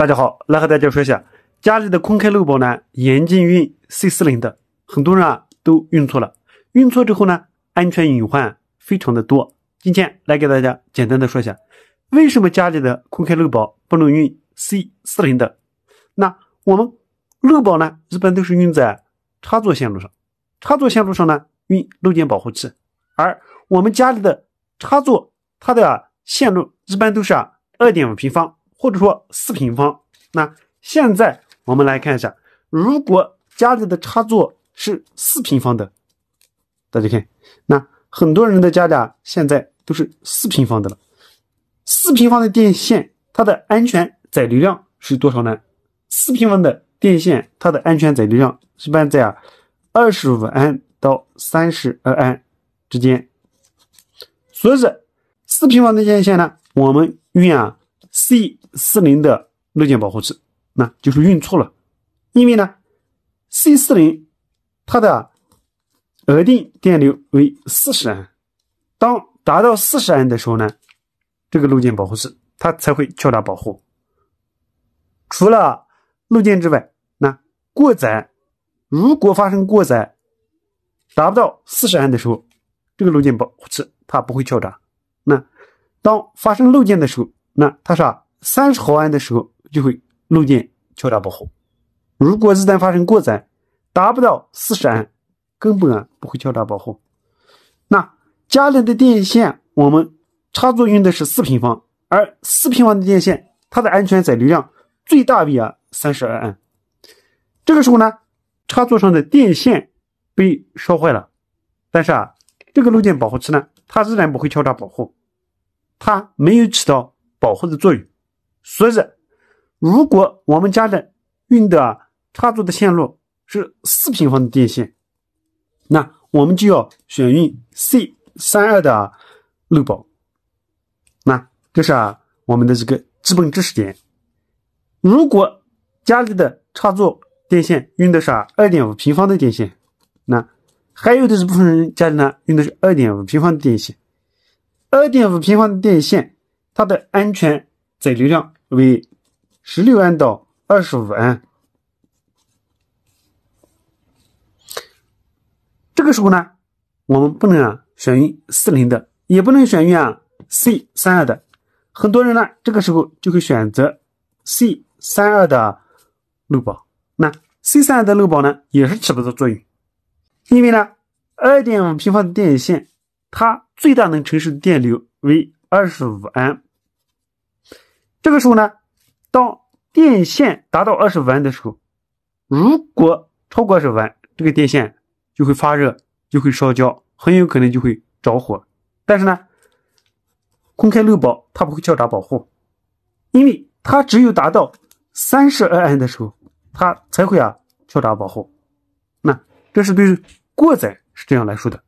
大家好，来和大家说一下家里的空开漏保呢，严禁用 C 四零的。很多人啊都用错了，用错之后呢，安全隐患非常的多。今天来给大家简单的说一下，为什么家里的空开漏保不能用 C 四零的？那我们漏保呢，一般都是用在插座线路上，插座线路上呢用漏电保护器，而我们家里的插座它的线路一般都是啊二点五平方。或者说四平方，那现在我们来看一下，如果家里的插座是四平方的，大家看，那很多人的家里啊，现在都是四平方的了。四平方的电线，它的安全载流量是多少呢？四平方的电线，它的安全载流量一般在啊二十五安到三十安之间。所以四平方的电线呢，我们用啊。C 四零的漏电保护器，那就是用错了，因为呢，C 四零它的额定电流为四十安，当达到四十安的时候呢，这个漏电保护器它才会跳闸保护。除了漏电之外，那过载如果发生过载，达不到四十安的时候，这个漏电保护器它不会跳闸。那当发生漏电的时候。那是啊，三十毫安的时候就会漏电敲打保护。如果一旦发生过载，达不到四十安，根本啊不会敲诈保护。那家里的电线，我们插座用的是四平方，而四平方的电线，它的安全载流量最大为啊三十安。这个时候呢，插座上的电线被烧坏了，但是啊，这个漏电保护器呢，它依然不会敲诈保护，它没有起到。保护的作用，所以，如果我们家的用的插座的线路是四平方的电线，那我们就要选用 C 三二的漏保。那这是啊我们的一个基本知识点。如果家里的插座电线用的是二点五平方的电线，那还有的是部分人家里呢用的是二点五平方的电线，二点五平方的电线。它的安全载流量为十六安到二十五安。这个时候呢，我们不能啊选用四零的，也不能选用啊 C 三二的。很多人呢，这个时候就会选择 C 三二的漏保。那 C 三二的漏保呢，也是起不到作用，因为呢，二点五平方的电线，它最大能承受的电流为二十五安。这个时候呢，当电线达到二十安的时候，如果超过二十安，这个电线就会发热，就会烧焦，很有可能就会着火。但是呢，空开漏保它不会跳闸保护，因为它只有达到三十二安的时候，它才会啊跳闸保护。那这是对于过载是这样来说的，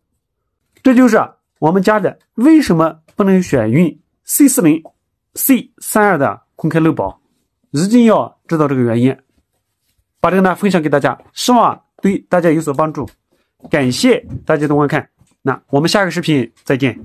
这就是我们家的为什么不能选用 C 四零。C 三二的公开漏保，一定要知道这个原因，把这个呢分享给大家，希望对大家有所帮助。感谢大家的观看，那我们下个视频再见。